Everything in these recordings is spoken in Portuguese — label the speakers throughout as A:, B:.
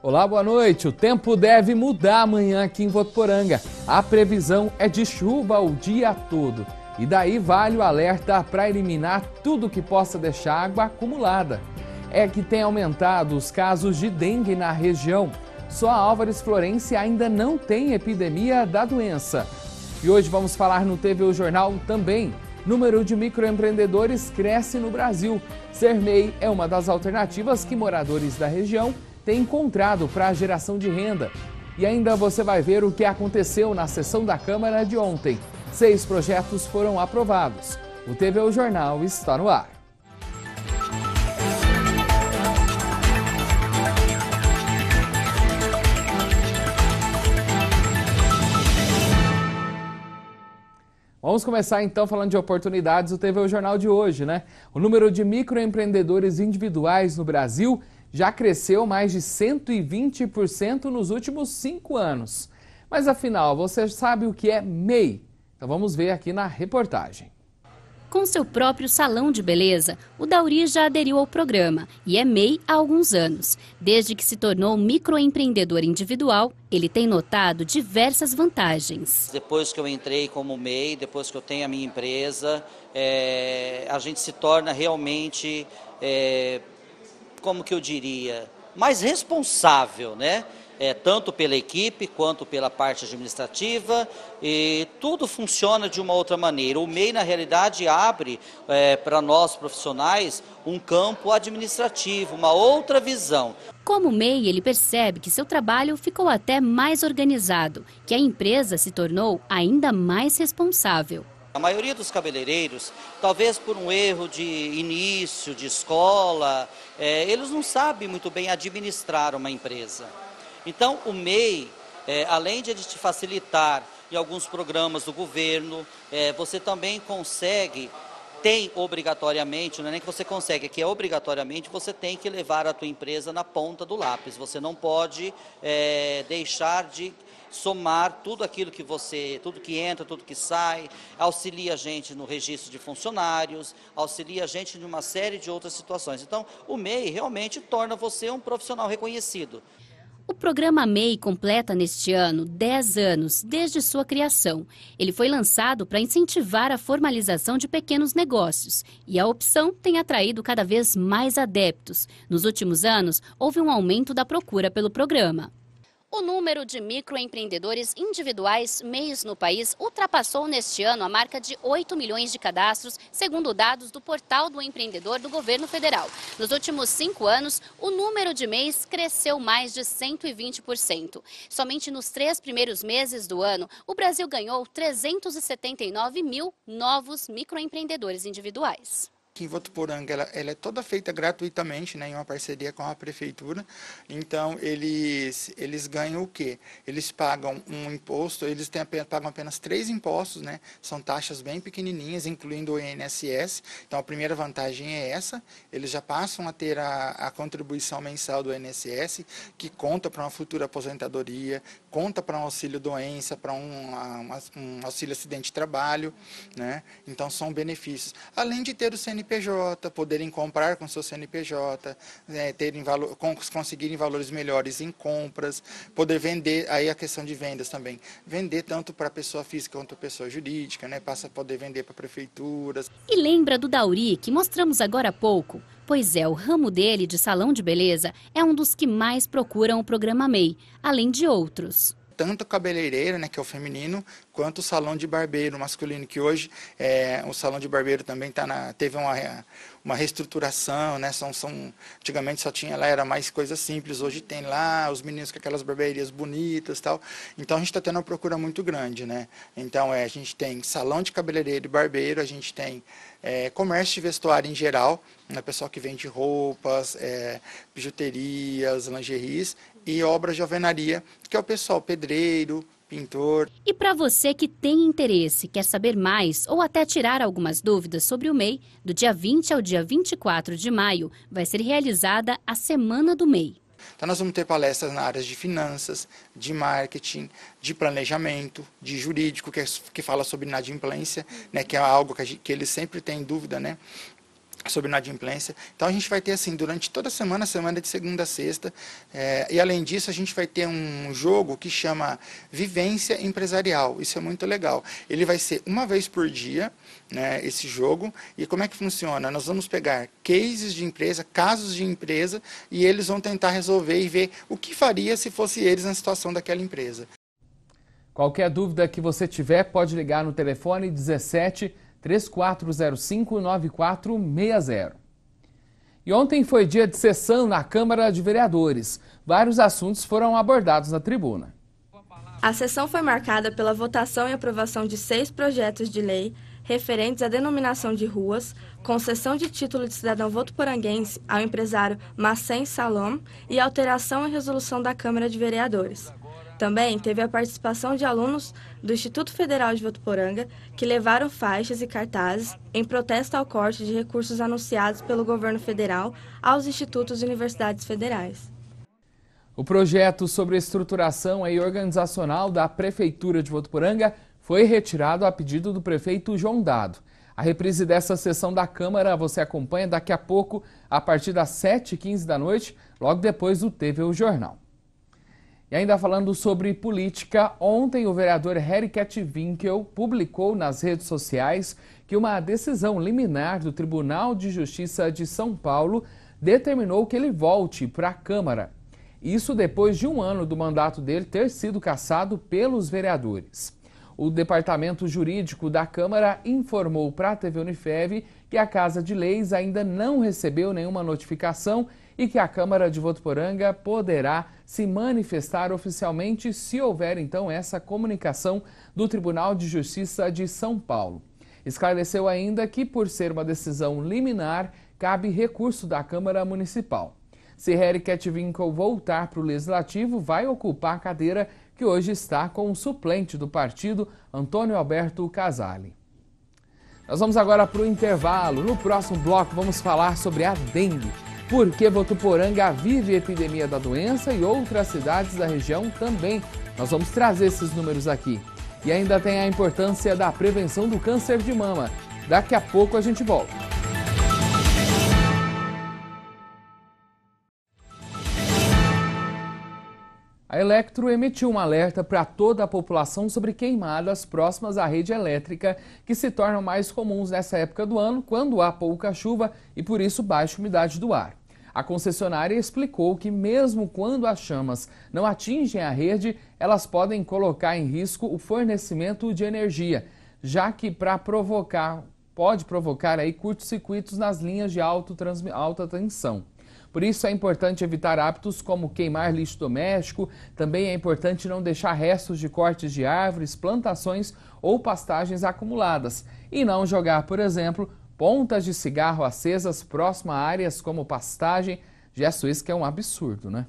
A: Olá, boa noite. O tempo deve mudar amanhã aqui em Votuporanga. A previsão é de chuva o dia todo. E daí vale o alerta para eliminar tudo que possa deixar água acumulada. É que tem aumentado os casos de dengue na região. Só a Álvares Florence ainda não tem epidemia da doença. E hoje vamos falar no TV Jornal também número de microempreendedores cresce no Brasil. MEI é uma das alternativas que moradores da região tem encontrado para a geração de renda. E ainda você vai ver o que aconteceu na sessão da Câmara de ontem. Seis projetos foram aprovados. O TV O Jornal está no ar. Vamos começar então falando de oportunidades. O TV O Jornal de hoje, né? O número de microempreendedores individuais no Brasil já cresceu mais de 120% nos últimos cinco anos. Mas afinal, você sabe o que é MEI? Então vamos ver aqui na reportagem. Com seu próprio salão de
B: beleza, o Dauri já aderiu ao programa e é MEI há alguns anos. Desde que se tornou microempreendedor individual, ele tem notado diversas vantagens.
C: Depois que eu entrei como MEI, depois que eu tenho a minha empresa, é, a gente se torna realmente é, como que eu diria, mais responsável, né? É, tanto pela equipe quanto pela parte administrativa, e tudo funciona de uma outra maneira. O MEI, na realidade, abre é, para nós profissionais um campo administrativo, uma outra visão. Como MEI, ele
B: percebe que seu trabalho ficou até mais organizado, que a empresa se tornou ainda mais responsável.
C: A maioria dos cabeleireiros, talvez por um erro de início, de escola, é, eles não sabem muito bem administrar uma empresa. Então, o MEI, é, além de te facilitar em alguns programas do governo, é, você também consegue tem obrigatoriamente, não é nem que você consegue, é que é obrigatoriamente você tem que levar a tua empresa na ponta do lápis. Você não pode é, deixar de somar tudo aquilo que você, tudo que entra, tudo que sai, auxilia a gente no registro de funcionários, auxilia a gente em uma série de outras situações. Então, o MEI realmente torna você um profissional reconhecido.
B: O programa MEI completa neste ano 10 anos desde sua criação. Ele foi lançado para incentivar a formalização de pequenos negócios e a opção tem atraído cada vez mais adeptos. Nos últimos anos, houve um aumento da procura pelo programa. O número de microempreendedores individuais meios no país ultrapassou neste ano a marca de 8 milhões de cadastros, segundo dados do Portal do Empreendedor do Governo Federal. Nos últimos cinco anos, o número de MEIs cresceu mais de 120%. Somente nos três primeiros meses do ano, o Brasil ganhou 379 mil novos microempreendedores individuais
D: aqui em Votuporanga, ela, ela é toda feita gratuitamente, né, em uma parceria com a prefeitura. Então, eles, eles ganham o quê? Eles pagam um imposto, eles têm pagam apenas três impostos, né? São taxas bem pequenininhas, incluindo o INSS. Então, a primeira vantagem é essa, eles já passam a ter a, a contribuição mensal do INSS, que conta para uma futura aposentadoria, conta para um auxílio doença, para um, um, um auxílio acidente de trabalho, né? Então, são benefícios. Além de ter o CNP CNPJ, poderem comprar com seu CNPJ, né, terem conseguirem valores melhores em compras, poder vender, aí a questão de vendas também, vender tanto para pessoa física quanto pessoa jurídica, né, passa a poder vender para prefeituras.
B: E lembra do Dauri que mostramos agora há pouco? Pois é, o ramo dele de salão de beleza é um dos que mais procuram o programa MEI, além de outros
D: tanto cabeleireiro, né, que é o feminino, quanto o salão de barbeiro masculino, que hoje é, o salão de barbeiro também tá na, teve uma, uma reestruturação, né? São, são, antigamente só tinha lá, era mais coisa simples, hoje tem lá os meninos com aquelas barbearias bonitas tal. Então a gente está tendo uma procura muito grande, né? Então é, a gente tem salão de cabeleireiro e barbeiro, a gente tem é, comércio de vestuário em geral, né? pessoal que vende roupas, é, bijuterias, lingeries e obras de alvenaria, que é o pessoal pedreiro, pintor. E para você que
B: tem interesse, quer saber mais ou até tirar algumas dúvidas sobre o MEI, do dia 20 ao dia 24 de maio vai ser realizada a Semana do MEI.
D: Então nós vamos ter palestras na área de finanças, de marketing, de planejamento, de jurídico, que, é, que fala sobre inadimplência, né, que é algo que, gente, que eles sempre têm dúvida, né? sobre inadimplência. Então a gente vai ter assim durante toda a semana, semana de segunda a sexta, é, e além disso a gente vai ter um jogo que chama Vivência Empresarial. Isso é muito legal. Ele vai ser uma vez por dia, né, esse jogo. E como é que funciona? Nós vamos pegar cases de empresa, casos de empresa, e eles vão tentar resolver e ver o que faria se fosse eles na situação daquela empresa.
A: Qualquer dúvida que você tiver, pode ligar no telefone 17 3405-9460. E ontem foi dia de sessão na Câmara de Vereadores. Vários assuntos foram abordados na tribuna.
C: A sessão foi marcada pela votação e aprovação de seis projetos de lei referentes à denominação de ruas, concessão de título de cidadão voto poranguense ao empresário Macen Salom e alteração em resolução da Câmara de Vereadores. Também teve a participação de alunos do Instituto Federal de Votuporanga que levaram faixas e cartazes em protesto ao corte de recursos anunciados pelo governo federal aos institutos e universidades federais.
A: O projeto sobre estruturação e organizacional da Prefeitura de Votuporanga foi retirado a pedido do prefeito João Dado. A reprise dessa sessão da Câmara você acompanha daqui a pouco, a partir das 7h15 da noite, logo depois do TV O Jornal. E ainda falando sobre política, ontem o vereador Heriket Winkel publicou nas redes sociais que uma decisão liminar do Tribunal de Justiça de São Paulo determinou que ele volte para a Câmara. Isso depois de um ano do mandato dele ter sido cassado pelos vereadores. O Departamento Jurídico da Câmara informou para a TV Unifev que a Casa de Leis ainda não recebeu nenhuma notificação e que a Câmara de Votuporanga poderá se manifestar oficialmente se houver então essa comunicação do Tribunal de Justiça de São Paulo. Esclareceu ainda que, por ser uma decisão liminar, cabe recurso da Câmara Municipal. Se Harry Ketvinko voltar para o Legislativo, vai ocupar a cadeira que hoje está com o suplente do partido, Antônio Alberto Casale. Nós vamos agora para o intervalo. No próximo bloco, vamos falar sobre a dengue. Por que Votuporanga vive epidemia da doença e outras cidades da região também. Nós vamos trazer esses números aqui. E ainda tem a importância da prevenção do câncer de mama. Daqui a pouco a gente volta. A Electro emitiu um alerta para toda a população sobre queimadas próximas à rede elétrica, que se tornam mais comuns nessa época do ano, quando há pouca chuva e por isso baixa umidade do ar. A concessionária explicou que, mesmo quando as chamas não atingem a rede, elas podem colocar em risco o fornecimento de energia, já que para provocar pode provocar aí curtos circuitos nas linhas de alta tensão. Por isso é importante evitar hábitos como queimar lixo doméstico, também é importante não deixar restos de cortes de árvores, plantações ou pastagens acumuladas e não jogar, por exemplo, pontas de cigarro acesas próximo a áreas como pastagem. Gesto isso que é um absurdo, né?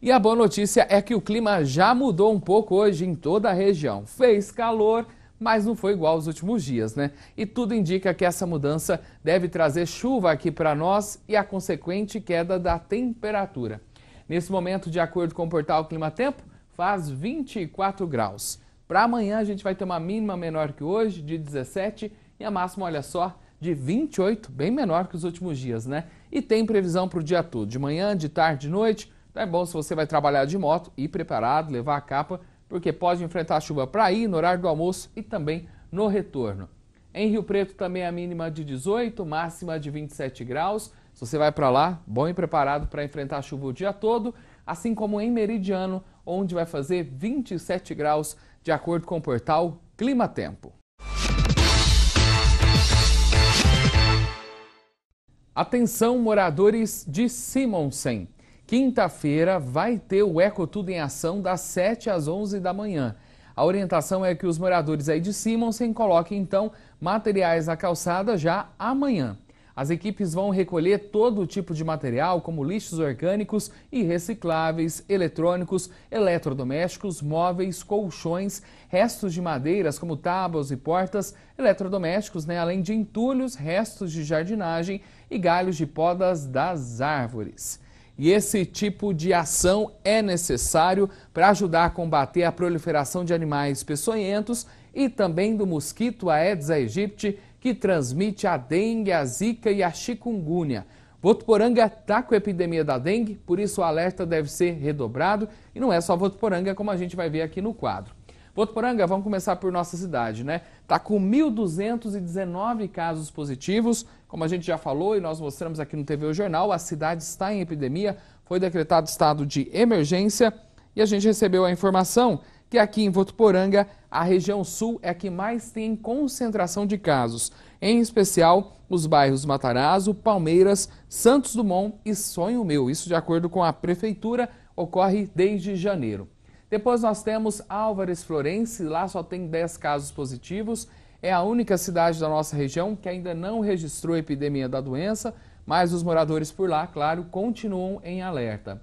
A: E a boa notícia é que o clima já mudou um pouco hoje em toda a região. Fez calor mas não foi igual aos últimos dias, né? E tudo indica que essa mudança deve trazer chuva aqui para nós e a consequente queda da temperatura. Nesse momento, de acordo com o portal Clima Tempo, faz 24 graus. Para amanhã a gente vai ter uma mínima menor que hoje, de 17, e a máxima, olha só, de 28, bem menor que os últimos dias, né? E tem previsão para o dia todo, de manhã, de tarde, de noite. Então é bom se você vai trabalhar de moto, ir preparado, levar a capa, porque pode enfrentar chuva para ir no horário do almoço e também no retorno. Em Rio Preto também a mínima de 18, máxima de 27 graus. Se você vai para lá, bom e preparado para enfrentar a chuva o dia todo, assim como em Meridiano, onde vai fazer 27 graus, de acordo com o portal Clima Tempo. Atenção moradores de Simonsen. Quinta-feira vai ter o Eco Tudo em Ação das 7 às 11 da manhã. A orientação é que os moradores aí de Simonsen coloquem então materiais na calçada já amanhã. As equipes vão recolher todo tipo de material, como lixos orgânicos e recicláveis, eletrônicos, eletrodomésticos, móveis, colchões, restos de madeiras, como tábuas e portas, eletrodomésticos, né? além de entulhos, restos de jardinagem e galhos de podas das árvores. E esse tipo de ação é necessário para ajudar a combater a proliferação de animais peçonhentos e também do mosquito Aedes aegypti, que transmite a dengue, a zika e a chikungunya. Votuporanga está com a epidemia da dengue, por isso o alerta deve ser redobrado. E não é só Votuporanga, como a gente vai ver aqui no quadro. Votuporanga, vamos começar por nossa cidade, né? Tá com 1.219 casos positivos. Como a gente já falou e nós mostramos aqui no TV O Jornal, a cidade está em epidemia, foi decretado estado de emergência e a gente recebeu a informação que aqui em Votuporanga, a região sul é a que mais tem concentração de casos, em especial os bairros Matarazzo, Palmeiras, Santos Dumont e Sonho Meu. Isso de acordo com a prefeitura, ocorre desde janeiro. Depois nós temos Álvares Florense, lá só tem 10 casos positivos. É a única cidade da nossa região que ainda não registrou a epidemia da doença, mas os moradores por lá, claro, continuam em alerta.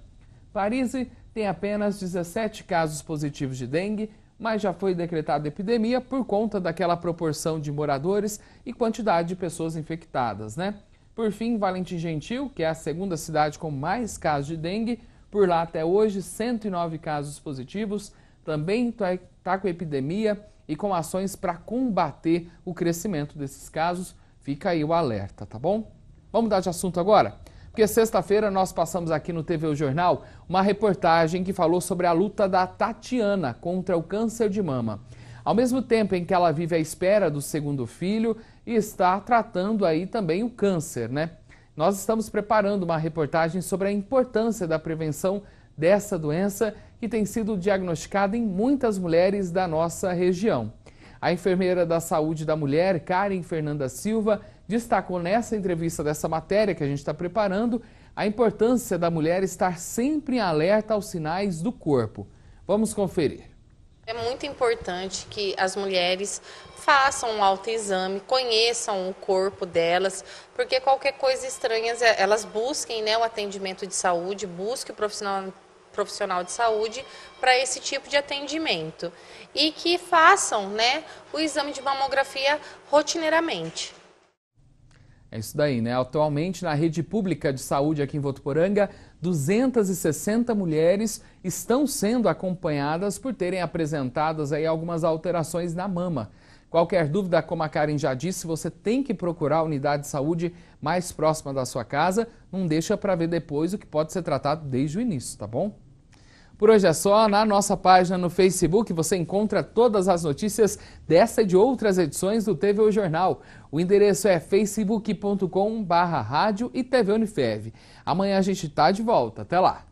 A: Parise tem apenas 17 casos positivos de dengue, mas já foi decretada epidemia por conta daquela proporção de moradores e quantidade de pessoas infectadas, né? Por fim, Valentim Gentil, que é a segunda cidade com mais casos de dengue, por lá, até hoje, 109 casos positivos, também está tá com epidemia e com ações para combater o crescimento desses casos. Fica aí o alerta, tá bom? Vamos dar de assunto agora? Porque sexta-feira nós passamos aqui no TV o Jornal uma reportagem que falou sobre a luta da Tatiana contra o câncer de mama. Ao mesmo tempo em que ela vive à espera do segundo filho e está tratando aí também o câncer, né? Nós estamos preparando uma reportagem sobre a importância da prevenção dessa doença que tem sido diagnosticada em muitas mulheres da nossa região. A enfermeira da Saúde da Mulher, Karen Fernanda Silva, destacou nessa entrevista dessa matéria que a gente está preparando a importância da mulher estar sempre em alerta aos sinais do corpo. Vamos conferir. É muito importante que as mulheres façam um autoexame, conheçam o corpo delas, porque qualquer coisa estranha, elas busquem né, o atendimento de saúde, busquem o profissional, profissional de saúde para esse tipo de atendimento. E que façam né, o exame de mamografia rotineiramente. É isso daí, né? Atualmente, na rede pública de saúde aqui em Votuporanga, 260 mulheres estão sendo acompanhadas por terem apresentadas aí algumas alterações na mama. Qualquer dúvida, como a Karen já disse, você tem que procurar a unidade de saúde mais próxima da sua casa. Não deixa para ver depois o que pode ser tratado desde o início, tá bom? Por hoje é só. Na nossa página no Facebook você encontra todas as notícias dessa e de outras edições do TV o Jornal. O endereço é facebook.com/barra rádio e TV Unifev. Amanhã a gente está de volta. Até lá!